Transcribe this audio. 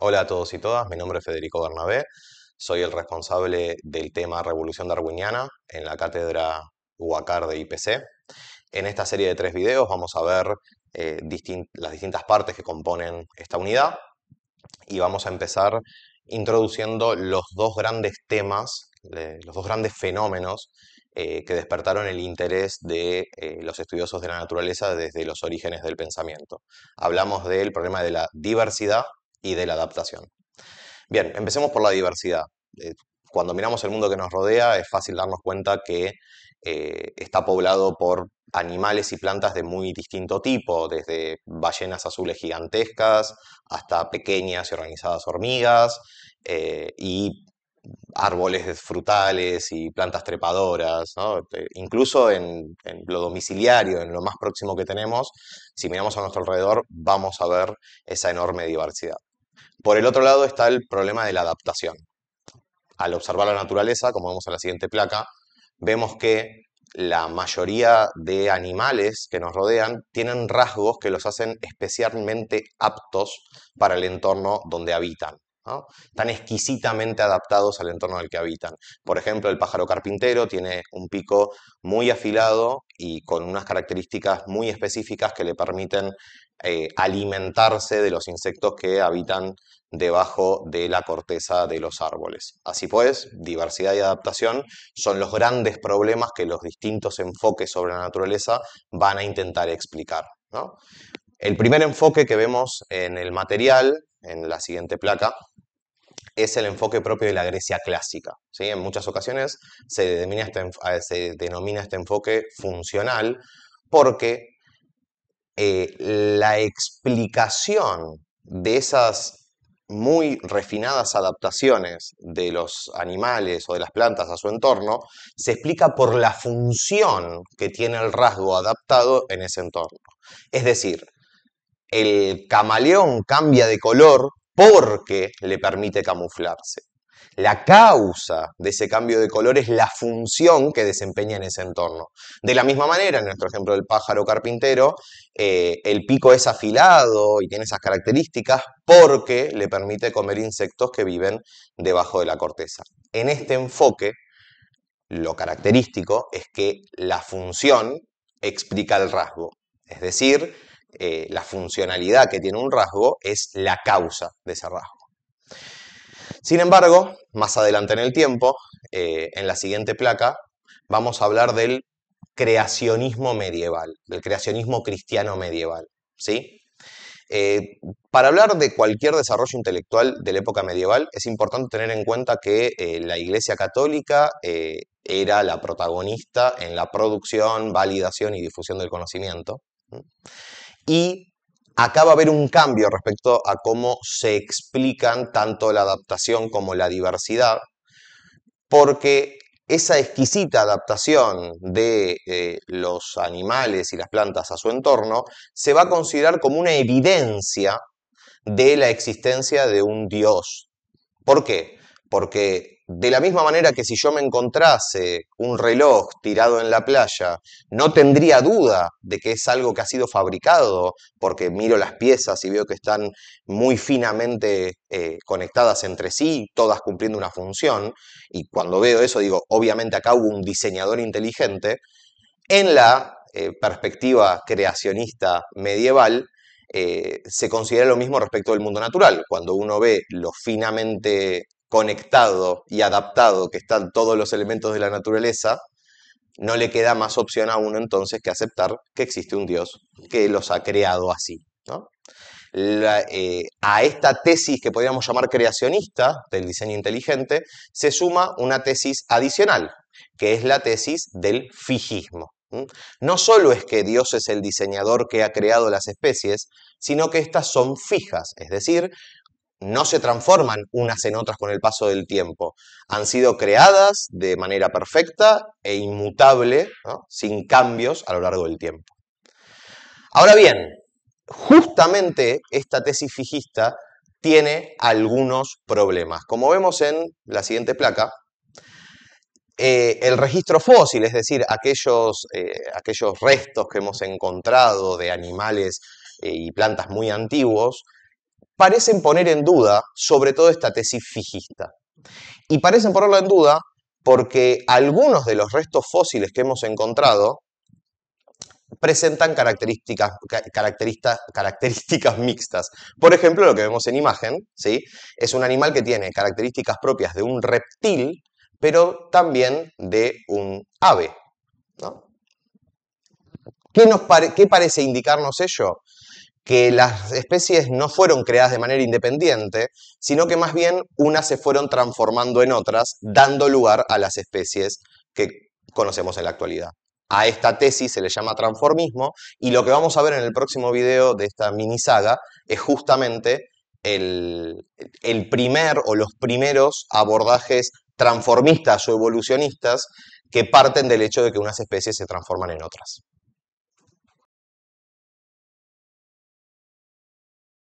Hola a todos y todas, mi nombre es Federico Bernabé, soy el responsable del tema Revolución Darwiniana en la cátedra Huacar de IPC. En esta serie de tres videos vamos a ver eh, las distintas partes que componen esta unidad y vamos a empezar introduciendo los dos grandes temas, los dos grandes fenómenos eh, que despertaron el interés de eh, los estudiosos de la naturaleza desde los orígenes del pensamiento. Hablamos del problema de la diversidad y de la adaptación. Bien, empecemos por la diversidad. Eh, cuando miramos el mundo que nos rodea es fácil darnos cuenta que eh, está poblado por animales y plantas de muy distinto tipo, desde ballenas azules gigantescas hasta pequeñas y organizadas hormigas eh, y árboles frutales y plantas trepadoras, incluso en, en, lo domiciliario, en lo más próximo que tenemos, si miramos a nuestro alrededor, vamos a ver esa enorme diversidad. Por el otro lado está el problema de la adaptación. Al observar la naturaleza, como vemos en la siguiente placa, vemos que la mayoría de animales que nos rodean tienen rasgos que los hacen especialmente aptos para el entorno donde habitan. Tan exquisitamente adaptados al entorno en el que habitan. Por ejemplo, el pájaro carpintero tiene un pico muy afilado y con unas características muy específicas que le permiten eh, alimentarse de los insectos que habitan debajo de la corteza de los árboles. Así pues, diversidad y adaptación son los grandes problemas que los distintos enfoques sobre la naturaleza van a intentar explicar. El primer enfoque que vemos en el material, en la siguiente placa, es el enfoque propio de la Grecia clásica. En muchas ocasiones se este se denomina este enfoque funcional porque eh, la explicación de esas muy refinadas adaptaciones de los animales o de las plantas a su entorno se explica por la función que tiene el rasgo adaptado en ese entorno. Es decir, el camaleón cambia de color porque le permite camuflarse. La causa de ese cambio de color es la función que desempeña en ese entorno. De la misma manera, en nuestro ejemplo del pájaro carpintero, eh, el pico es afilado y tiene esas características porque le permite comer insectos que viven debajo de la corteza. En este enfoque, lo característico es que la función explica el rasgo. Es decir, eh, la funcionalidad que tiene un rasgo es la causa de ese rasgo. Sin embargo, más adelante en el tiempo, eh, en la siguiente placa, vamos a hablar del creacionismo medieval, del creacionismo cristiano medieval. ¿sí? Eh, para hablar de cualquier desarrollo intelectual de la época medieval, es importante tener en cuenta que eh, la Iglesia Católica era la protagonista en la producción, validación y difusión del conocimiento. Y Acaba va a haber un cambio respecto a cómo se explican tanto la adaptación como la diversidad, porque esa exquisita adaptación de eh, los animales y las plantas a su entorno se va a considerar como una evidencia de la existencia de un dios. ¿Por qué? Porque de la misma manera que si yo me encontrase un reloj tirado en la playa, no tendría duda de que es algo que ha sido fabricado, porque miro las piezas y veo que están muy finamente eh, conectadas entre sí, todas cumpliendo una función, y cuando veo eso digo, obviamente acá hubo un diseñador inteligente, en la eh, perspectiva creacionista medieval, eh, se considera lo mismo respecto del mundo natural. Cuando uno ve lo finamente conectado y adaptado que están todos los elementos de la naturaleza, no le queda más opción a uno entonces que aceptar que existe un Dios que los ha creado así. Eh, a esta tesis que podríamos llamar creacionista del diseño inteligente se suma una tesis adicional, que es la tesis del fijismo. No solo es que Dios es el diseñador que ha creado las especies, sino que estas son fijas, es decir, no se transforman unas en otras con el paso del tiempo. Han sido creadas de manera perfecta e inmutable, sin cambios a lo largo del tiempo. Ahora bien, justamente esta tesis fijista tiene algunos problemas. Como vemos en la siguiente placa, eh, el registro fósil, es decir, eh, aquellos, restos que hemos encontrado de animales eh, y plantas muy antiguos, parecen poner en duda sobre todo esta tesis fijista. Y parecen ponerla en duda porque algunos de los restos fósiles que hemos encontrado presentan características, características mixtas. Por ejemplo, lo que vemos en imagen, ¿sí? es un animal que tiene características propias de un reptil, pero también de un ave. nos ¿Qué parece indicarnos ello? que las especies no fueron creadas de manera independiente, sino que más bien unas se fueron transformando en otras, dando lugar a las especies que conocemos en la actualidad. A esta tesis se le llama transformismo y lo que vamos a ver en el próximo video de esta mini saga es justamente el, el primer o los primeros abordajes transformistas o evolucionistas que parten del hecho de que unas especies se transforman en otras.